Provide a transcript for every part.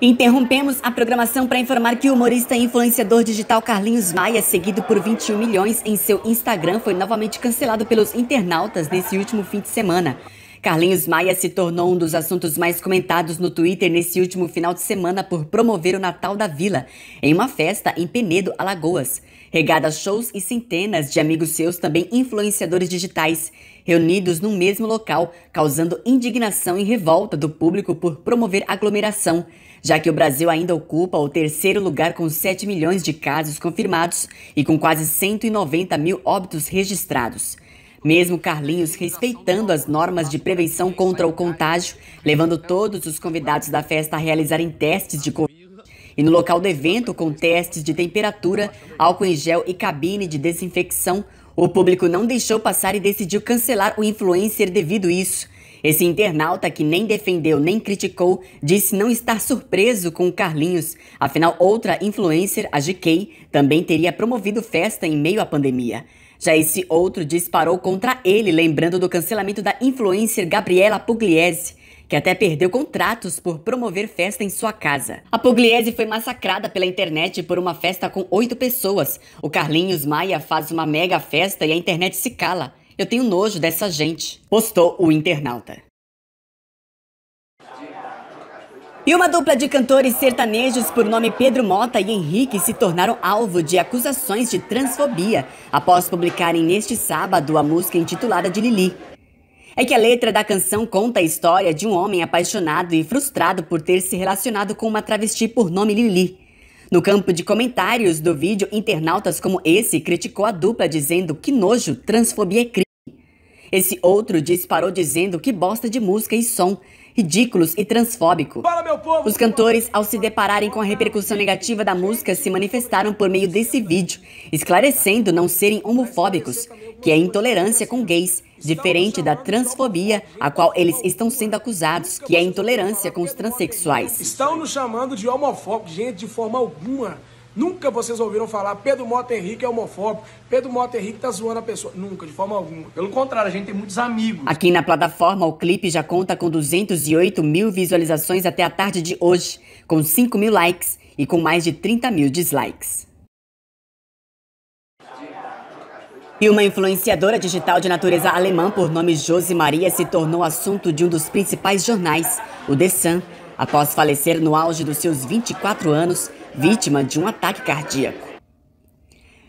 Interrompemos a programação para informar que o humorista e influenciador digital Carlinhos Maia, seguido por 21 milhões em seu Instagram, foi novamente cancelado pelos internautas nesse último fim de semana. Carlinhos Maia se tornou um dos assuntos mais comentados no Twitter nesse último final de semana por promover o Natal da Vila, em uma festa em Penedo, Alagoas. Regada a shows e centenas de amigos seus, também influenciadores digitais, reunidos no mesmo local, causando indignação e revolta do público por promover aglomeração, já que o Brasil ainda ocupa o terceiro lugar com 7 milhões de casos confirmados e com quase 190 mil óbitos registrados. Mesmo Carlinhos respeitando as normas de prevenção contra o contágio, levando todos os convidados da festa a realizarem testes de Covid. E no local do evento, com testes de temperatura, álcool em gel e cabine de desinfecção, o público não deixou passar e decidiu cancelar o influencer devido a isso. Esse internauta que nem defendeu nem criticou disse não estar surpreso com o Carlinhos, afinal outra influencer, a GK, também teria promovido festa em meio à pandemia. Já esse outro disparou contra ele, lembrando do cancelamento da influencer Gabriela Pugliese, que até perdeu contratos por promover festa em sua casa. A Pugliese foi massacrada pela internet por uma festa com oito pessoas. O Carlinhos Maia faz uma mega festa e a internet se cala. Eu tenho nojo dessa gente, postou o internauta. E uma dupla de cantores sertanejos por nome Pedro Mota e Henrique se tornaram alvo de acusações de transfobia após publicarem neste sábado a música intitulada de Lili. É que a letra da canção conta a história de um homem apaixonado e frustrado por ter se relacionado com uma travesti por nome Lili. No campo de comentários do vídeo, internautas como esse criticou a dupla dizendo que nojo, transfobia é crime. Esse outro disparou dizendo que bosta de música e som ridículos e transfóbico. Os cantores, ao se depararem com a repercussão negativa da música, se manifestaram por meio desse vídeo, esclarecendo não serem homofóbicos, que é intolerância com gays, diferente da transfobia a qual eles estão sendo acusados, que é intolerância com os transexuais. Estão nos chamando de homofóbicos, gente, de forma alguma. Nunca vocês ouviram falar Pedro Mota Henrique é homofóbico, Pedro Mota Henrique tá zoando a pessoa. Nunca, de forma alguma. Pelo contrário, a gente tem muitos amigos. Aqui na plataforma, o clipe já conta com 208 mil visualizações até a tarde de hoje, com 5 mil likes e com mais de 30 mil dislikes. E uma influenciadora digital de natureza alemã por nome Josi Maria se tornou assunto de um dos principais jornais, o The Sun, após falecer no auge dos seus 24 anos vítima de um ataque cardíaco.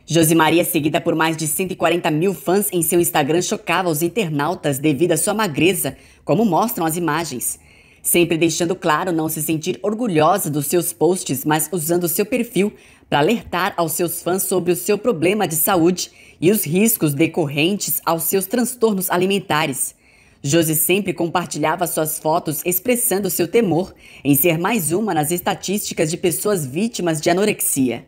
Josimaria, é seguida por mais de 140 mil fãs em seu Instagram, chocava os internautas devido à sua magreza, como mostram as imagens. Sempre deixando claro não se sentir orgulhosa dos seus posts, mas usando seu perfil para alertar aos seus fãs sobre o seu problema de saúde e os riscos decorrentes aos seus transtornos alimentares. Josi sempre compartilhava suas fotos expressando seu temor em ser mais uma nas estatísticas de pessoas vítimas de anorexia.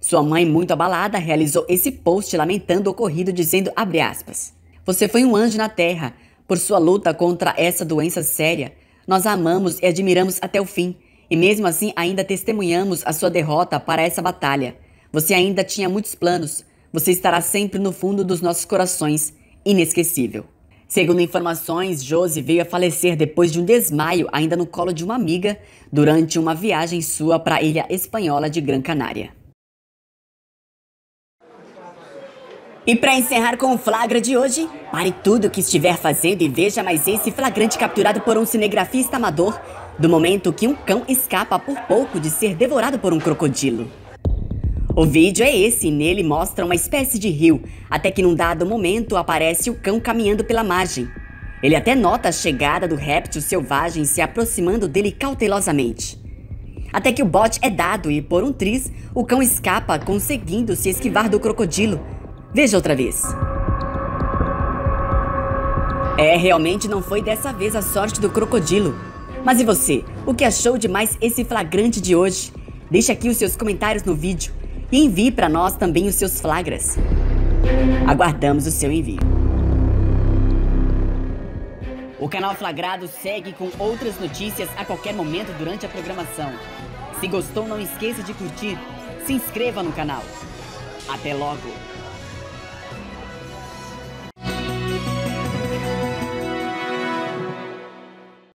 Sua mãe, muito abalada, realizou esse post lamentando o ocorrido, dizendo, aspas, Você foi um anjo na Terra. Por sua luta contra essa doença séria, nós a amamos e admiramos até o fim. E mesmo assim ainda testemunhamos a sua derrota para essa batalha. Você ainda tinha muitos planos. Você estará sempre no fundo dos nossos corações. Inesquecível. Segundo informações, Josi veio a falecer depois de um desmaio ainda no colo de uma amiga durante uma viagem sua para a ilha espanhola de Gran Canária. E para encerrar com o flagra de hoje, pare tudo o que estiver fazendo e veja mais esse flagrante capturado por um cinegrafista amador do momento que um cão escapa por pouco de ser devorado por um crocodilo. O vídeo é esse e nele mostra uma espécie de rio, até que num dado momento aparece o cão caminhando pela margem. Ele até nota a chegada do réptil selvagem se aproximando dele cautelosamente. Até que o bote é dado e, por um triz, o cão escapa, conseguindo se esquivar do crocodilo. Veja outra vez. É, realmente não foi dessa vez a sorte do crocodilo. Mas e você? O que achou de mais esse flagrante de hoje? Deixe aqui os seus comentários no vídeo e envie para nós também os seus flagras. Aguardamos o seu envio. O canal Flagrado segue com outras notícias a qualquer momento durante a programação. Se gostou, não esqueça de curtir, se inscreva no canal. Até logo!